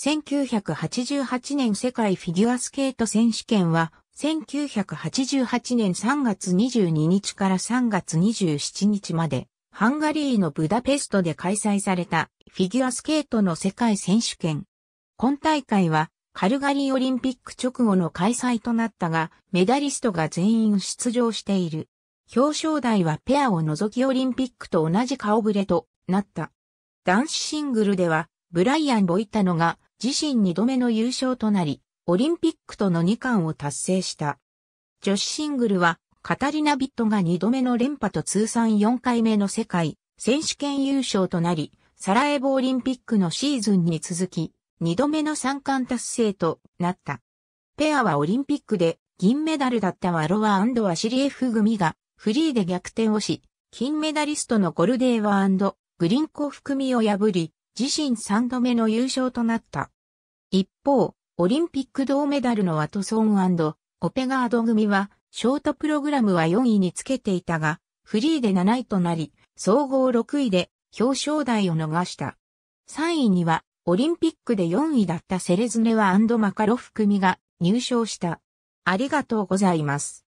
1988年世界フィギュアスケート選手権は、1988年3月22日から3月27日まで、ハンガリーのブダペストで開催されたフィギュアスケートの世界選手権。今大会は、カルガリーオリンピック直後の開催となったが、メダリストが全員出場している。表彰台はペアを除きオリンピックと同じ顔ぶれとなった。男子シングルでは、ブライアン・ボイタノが自身2度目の優勝となり、オリンピックとの2冠を達成した。女子シングルは、カタリナ・ビットが2度目の連覇と通算4回目の世界選手権優勝となり、サラエボオリンピックのシーズンに続き、2度目の3冠達成となった。ペアはオリンピックで銀メダルだったワロワワシリエフ組がフリーで逆転をし、金メダリストのゴルデーワグリンコフ組を破り、自身3度目の優勝となった。一方、オリンピック銅メダルのワトソンオペガード組は、ショートプログラムは4位につけていたが、フリーで7位となり、総合6位で表彰台を逃した。3位には、オリンピックで4位だったセレズネワマカロフ組が入賞した。ありがとうございます。